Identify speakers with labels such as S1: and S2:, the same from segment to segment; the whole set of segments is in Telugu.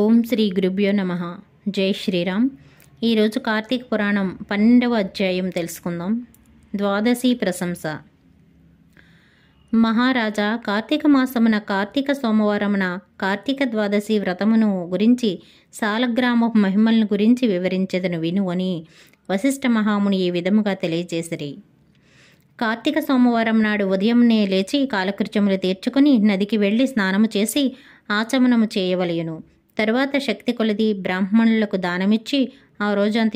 S1: ఓం శ్రీ గురుభ్యో నమ జై శ్రీరామ్ ఈరోజు కార్తీక పురాణం పన్నెండవ అధ్యాయం తెలుసుకుందాం ద్వాదశి ప్రశంస మహారాజా కార్తీక మాసమున కార్తీక సోమవారమున కార్తీక ద్వాదశి వ్రతమును గురించి సాలగ్రామ మహిమలను గురించి వివరించదను విను అని వశిష్ఠ మహాముని ఈ విధముగా తెలియజేసిరి కార్తీక సోమవారం నాడు ఉదయంనే లేచి కాలకృత్యములు తీర్చుకుని నదికి వెళ్ళి స్నానము చేసి ఆచమనము చేయవలయును తరువాత శక్తి కొలది బ్రాహ్మణులకు దానమిచ్చి ఆ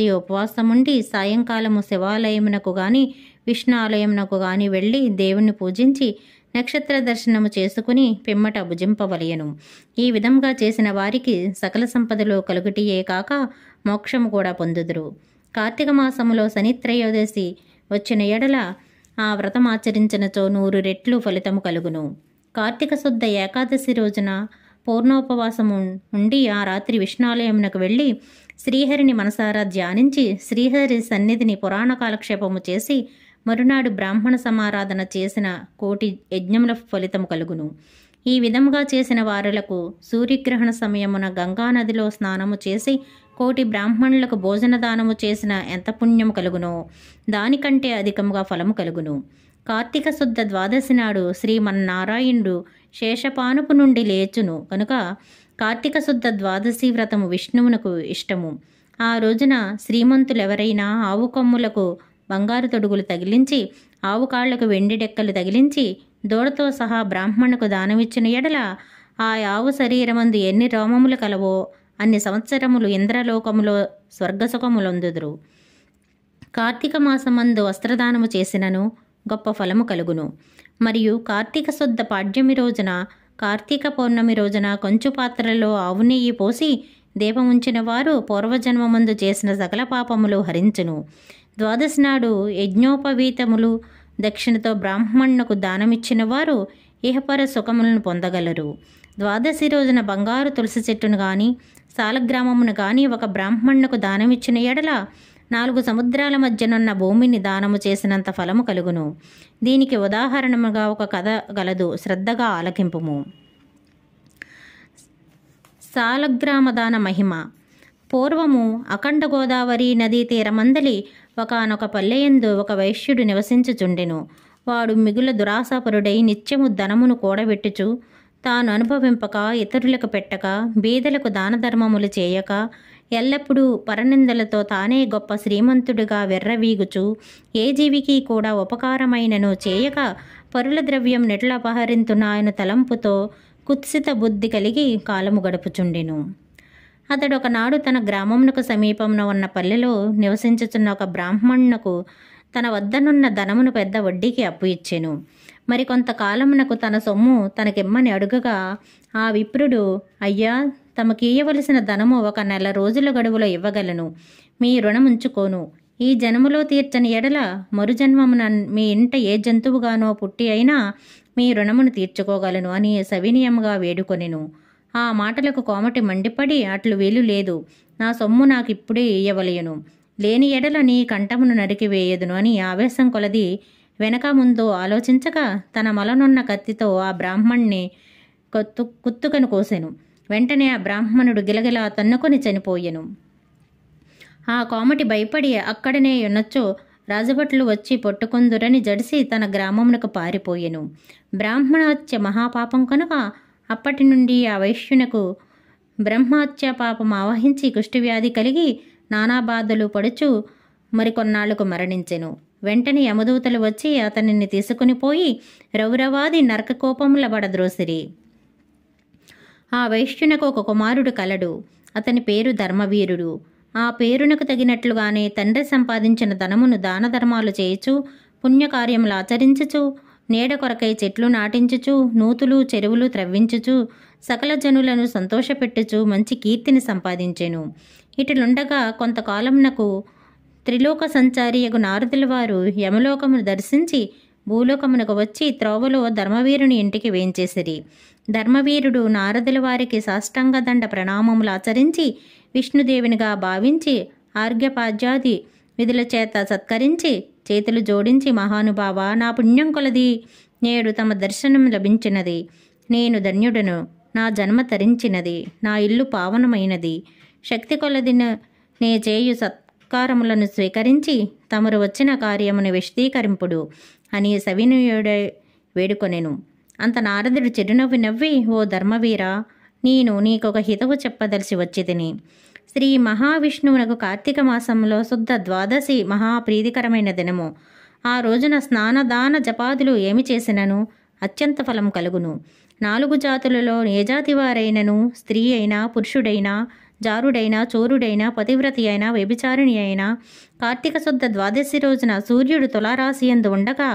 S1: ఈ ఉపవాసం ఉండి సాయంకాలము శివాలయమునకు గాని విష్ణు ఆలయమునకు గాని వెళ్ళి దేవుణ్ణి పూజించి నక్షత్ర దర్శనము చేసుకుని పిమ్మట భుజింపవలయను ఈ విధంగా చేసిన వారికి సకల సంపదలు కలుగుటియే కాక మోక్షము కూడా పొందుదురు కార్తీక మాసములో శనిత్రయోదశి వచ్చిన ఎడల ఆ వ్రతమాచరించినచో నూరు రెట్లు ఫలితము కలుగును కార్తీక శుద్ధ ఏకాదశి రోజున పూర్ణోపవాసము ఉండి ఆ రాత్రి విష్ణాలయమునకు వెళ్ళి శ్రీహరిని మనసారా ధ్యానించి శ్రీహరి సన్నిధిని పురాణ కాలక్షేపము చేసి మరునాడు బ్రాహ్మణ సమారాధన చేసిన కోటి యజ్ఞముల ఫలితము కలుగును ఈ విధముగా చేసిన వారులకు సూర్యగ్రహణ సమయమున గంగానదిలో స్నానము చేసి కోటి బ్రాహ్మణులకు భోజన దానము చేసిన ఎంత పుణ్యము కలుగునో దానికంటే అధికముగా ఫలము కలుగును కార్తీక శుద్ధ ద్వాదశి నాడు శ్రీమన్నారాయణుడు శేషపానుపు నుండి లేచును కనుక కార్తీక శుద్ధ ద్వాదశి వ్రతము విష్ణువునకు ఇష్టము ఆ రోజున శ్రీమంతులెవరైనా ఆవు కొమ్ములకు బంగారు తొడుగులు తగిలించి ఆవు కాళ్లకు వెండి డెక్కలు తగిలించి దూడతో సహా బ్రాహ్మణుకు దానమిచ్చిన ఎడల ఆ ఆవు శరీరమందు ఎన్ని రోమములు కలవో అన్ని సంవత్సరములు ఇంద్రలోకములో స్వర్గసుఖములొందుదురు కార్తీక మాసమందు వస్త్రదానము చేసినను గొప్ప ఫలము కలుగును మరియు కార్తీక శుద్ధ పాడ్యమి రోజున కార్తీక పౌర్ణమి రోజున కొంచు పాత్రలో ఆవు నెయ్యి పోసి దీపముంచిన వారు పూర్వజన్మమందు చేసిన సకల పాపములు హరించును ద్వాదశి నాడు యజ్ఞోపవీతములు దక్షిణతో బ్రాహ్మణునకు దానమిచ్చిన వారు ఇహపర సుఖములను పొందగలరు ద్వాదశి రోజున బంగారు తులసి చెట్టును కానీ సాలగ్రామమును కానీ ఒక బ్రాహ్మణునకు దానమిచ్చిన ఎడల నాలుగు సముద్రాల మధ్యనున్న భూమిని దానము చేసినంత ఫలము కలుగును దీనికి ఉదాహరణగా ఒక కథ గలదు శ్రద్ధగా ఆలకింపుము సాలగ్రామదాన మహిమ పూర్వము అఖండ గోదావరి నదీ తీరమందలి ఒకనొక పల్లెయందు ఒక వైశ్యుడు నివసించుచుండెను వాడు మిగుల దురాశాపరుడై నిత్యము ధనమును కూడబెట్టుచు తాను అనుభవింపక ఇతరులకు పెట్టక బీదలకు దాన ధర్మములు చేయక ఎల్లప్పుడూ పరనిందలతో తానే గొప్ప శ్రీమంతుడుగా వెర్రవీగుచు ఏ జీవికి కూడా ఉపకారమైనను చేయక పరుల ద్రవ్యం నెట్లపహరింతున్న ఆయన తలంపుతో కుత్సిత బుద్ధి కలిగి కాలము గడుపుచుండెను అతడు ఒకనాడు తన గ్రామమునకు సమీపంలో ఉన్న పల్లెలో నివసించుచున్న ఒక బ్రాహ్మణునకు తన వద్దనున్న ధనమును పెద్ద వడ్డీకి అప్పు ఇచ్చాను మరికొంతకాలమునకు తన సొమ్ము తనకిమ్మని అడుగగా ఆ విప్రుడు అయ్యా ఇయ్యవలసిన ధనము ఒక నెల రోజుల గడువులో ఇవ్వగలను మీ రుణముంచుకోను ఈ జన్మలో తీర్చని ఎడల మరుజన్మమున మీ ఇంట ఏ జంతువుగానో పుట్టి అయినా మీ రుణమును తీర్చుకోగలను అని సవినియముగా వేడుకొనిను ఆ మాటలకు కోమటి మండిపడి అట్లు వీలు లేదు నా సొమ్ము నాకిప్పుడే ఇయ్యవలయను లేని ఎడల నీ కంఠమును నరికివేయదును అని ఆవేశం కొలది వెనక ముందు ఆలోచించక తన మలనున్న కత్తితో ఆ బ్రాహ్మణ్ణి కొత్తు కుత్తుకను కోసెను వెంటనే ఆ బ్రాహ్మణుడు గిలగిలా తన్నుకొని చనిపోయెను ఆ కోమటి భయపడి అక్కడనే ఉన్నచ్చో రాజభట్లు వచ్చి పొట్టుకుందురని జడిసి తన గ్రామమునకు పారిపోయెను బ్రాహ్మణహత్య మహాపాపం కనుక అప్పటి నుండి ఆ వైశ్యునకు బ్రహ్మహత్య పాపం ఆవహించి కుష్టివ్యాధి కలిగి నానా బాధలు పడుచు మరికొన్నాళ్లకు మరణించెను వెంటనే యమదూతలు వచ్చి అతనిని తీసుకుని పోయి రౌరవాది నరకకోపముల బడద్రోసిరి ఆ వైశ్యునకు ఒక కుమారుడు కలడు అతని పేరు ధర్మవీరుడు ఆ పేరునకు తగినట్లుగానే తండ్రి సంపాదించిన ధనమును దాన ధర్మాలు చేయుచు పుణ్యకార్యములు ఆచరించచు నీడ కొరకై చెట్లు నాటించుచు నూతులు చెరువులు త్రవ్వించుచు సకల జనులను సంతోషపెట్టుచు మంచి కీర్తిని సంపాదించెను ఇటులుండగా కొంతకాలంనకు త్రిలోక సంచారియగు నారదుల వారు యమలోకమును దర్శించి భూలోకమునకు వచ్చి త్రోవలో ధర్మవీరుని ఇంటికి వేయించేసిరి ధర్మవీరుడు నారదుల వారికి సాష్టాంగ దండ ప్రణామములు ఆచరించి విష్ణుదేవునిగా భావించి ఆర్ఘ్యపాద్యాది విధుల చేత సత్కరించి చేతులు జోడించి మహానుభావ నా పుణ్యం కొలది నేడు తమ దర్శనం లభించినది నేను ధన్యుడను నా జన్మ తరించినది నా ఇల్లు పావనమైనది శక్తి కొలదిన నే చేయు సత్ ఉపకారములను స్వీకరించి తమరు వచ్చిన కార్యమును విశదీకరింపుడు అని సవినయుడే వేడుకొనెను అంత నారదుడు చిరునవ్వు నవ్వి ఓ ధర్మవీర నేను నీకొక హితవు చెప్పదలిసి వచ్చితిని శ్రీ మహావిష్ణువునకు కార్తీక మాసంలో శుద్ధ ద్వాదశి మహాప్రీతికరమైన దినము ఆ రోజున స్నానదాన జపాదులు ఏమి చేసినను అత్యంత ఫలం కలుగును నాలుగు జాతులలో ఏ జాతి వారైనను స్త్రీ అయినా పురుషుడైనా జారుడైన చోరుడైన పతివ్రతి అయినా వ్యభిచారిణి అయినా కార్తీక శుద్ధ ద్వాదశి రోజున సూర్యుడు తులారాశి ఎందు ఉండగా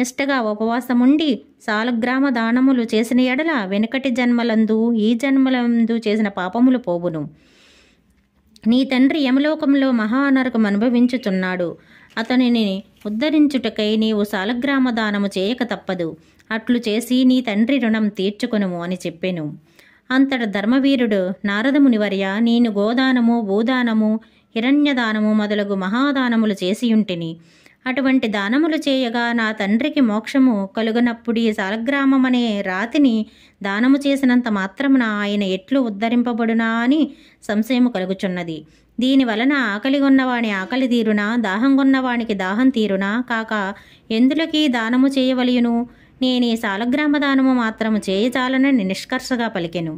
S1: నిష్టగా ఉపవాసముండి సాలగ్రామ దానములు చేసిన ఎడల వెనుకటి జన్మలందు ఈ జన్మలందు చేసిన పాపములు పోవును నీ తండ్రి యమలోకంలో మహా అనుభవించుచున్నాడు అతనిని ఉద్ధరించుటకై నీవు సాలగ్రామ దానము చేయక తప్పదు అట్లు చేసి నీ తండ్రి రుణం తీర్చుకొనుము అని చెప్పెను అంతట ధర్మవీరుడు నారదమునివర్య నేను గోదానము భూదానము హిరణ్యదానము మొదలగు మహాదానములు చేసియుంటిని అటువంటి దానములు చేయగా నా తండ్రికి మోక్షము కలుగనప్పుడు ఈ సాలగ్రామమనే రాతిని దానము చేసినంత నా ఆయన ఎట్లు ఉద్ధరింపబడునా అని సంశయము కలుగుచున్నది దీని వలన ఆకలి ఉన్నవాణి ఆకలి తీరునా దాహంగొన్నవానికి దాహం తీరునా కాక ఎందులకి దానము చేయవలయును నేను ఈ సాలగ్రామ దానము మాత్రము చేయచాలనని నిష్కర్షగా పలికెను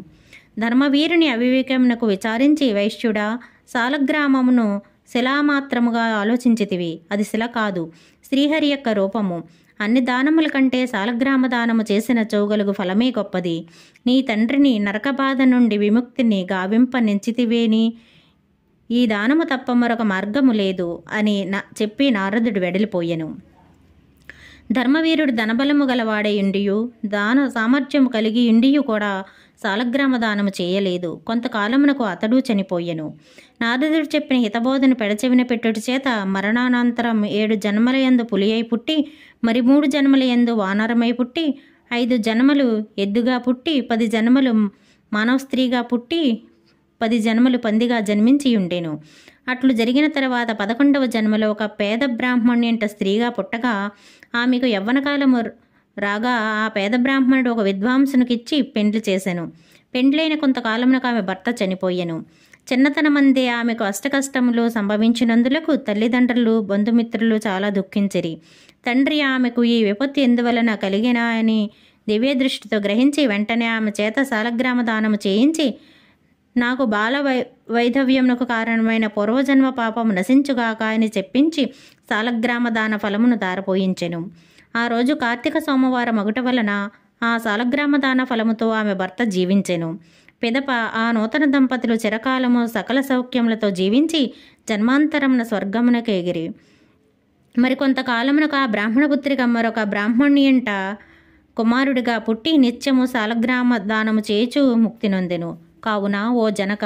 S1: ధర్మవీరుని అవివేకమునకు విచారించి వైశ్యుడా సాలగ్రామమును శిలామాత్రముగా ఆలోచించితివి అది శిల కాదు శ్రీహరి యొక్క రూపము అన్ని దానముల కంటే సాలగ్రామ దానము చేసిన చౌగలుగు ఫలమే గొప్పది నీ తండ్రిని నరకబాధ నుండి విముక్తిని గావింప ఈ దానము తప్ప మరొక మార్గము లేదు అని నా చెప్పి నారదుడు వెడలిపోయెను ధర్మవీరుడు ధనబలము ఇండియు దాన సామర్థ్యము కలిగి ఇండియు కూడా సాలగ్రామ దానము చేయలేదు కొంతకాలమునకు అతడు చనిపోయెను నారదుడు చెప్పిన హితబోధను పెడచెవిన పెట్టుట చేత మరణానంతరం ఏడు జన్మలయందు పులి అయి పుట్టి మరి మూడు జన్మలయందు వానరమై పుట్టి ఐదు జన్మలు ఎద్దుగా పుట్టి పది జన్మలు మానవ స్త్రీగా పుట్టి పది జన్మలు పందిగా జన్మించి ఉండెను అట్లు జరిగిన తర్వాత పదకొండవ జన్మలో ఒక పేద బ్రాహ్మణ్యంట స్త్రీగా పుట్టగా ఆమెకు యవ్వనకాలము రాగా ఆ పేద బ్రాహ్మణుడు ఒక విద్వాంసునికిచ్చి పెండ్లి చేశాను పెండ్లైన కొంతకాలమునకు ఆమె భర్త చనిపోయాను చిన్నతనమందే ఆమెకు అష్టకష్టములు సంభవించినందులకు తల్లిదండ్రులు బంధుమిత్రులు చాలా దుఃఖించిరి తండ్రి ఆమెకు ఈ విపత్తు ఎందువలన కలిగిన అని దివ్య దృష్టితో గ్రహించి వెంటనే ఆమె చేత శాలగ్రామ దానము చేయించి నాకు బాల వై వైధవ్యమునకు కారణమైన పూర్వజన్మ పాపము నశించుగాక అని చెప్పించి సాలగ్రామ దాన ఫలమును దారపోయించెను ఆ రోజు కార్తీక సోమవారం ఒకటి వలన ఆ సాలగ్రామ దాన ఫలముతో ఆమె భర్త జీవించెను పిదప ఆ నూతన దంపతులు చిరకాలము సకల సౌఖ్యములతో జీవించి జన్మాంతరమున స్వర్గమునకు ఎగిరి మరికొంతకాలమునకు ఆ బ్రాహ్మణపుత్రిక మరొక బ్రాహ్మణి ఇంట కుమారుడిగా పుట్టి నిత్యము సాలగ్రామ దానము చేచు ముక్తి నొందెను కావున ఓ జనక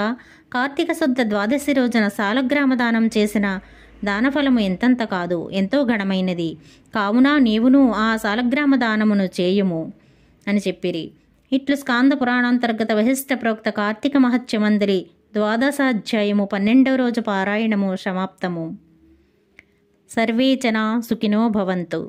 S1: కార్తీక శుద్ధ ద్వాదశి రోజున సాలగ్రామ దానం చేసిన దానఫలము ఎంతంత కాదు ఎంతో ఘనమైనది కావున నీవును ఆ సాలగ్రామ దానమును చేయుము అని చెప్పిరి ఇట్లు స్కాంద పురాణాంతర్గత వశిష్ట ప్రోక్త కార్తీక మహత్యమందిరి ద్వాదశాధ్యాయము పన్నెండవ రోజు పారాయణము సమాప్తము సర్వే జనా సుఖినో భవంతు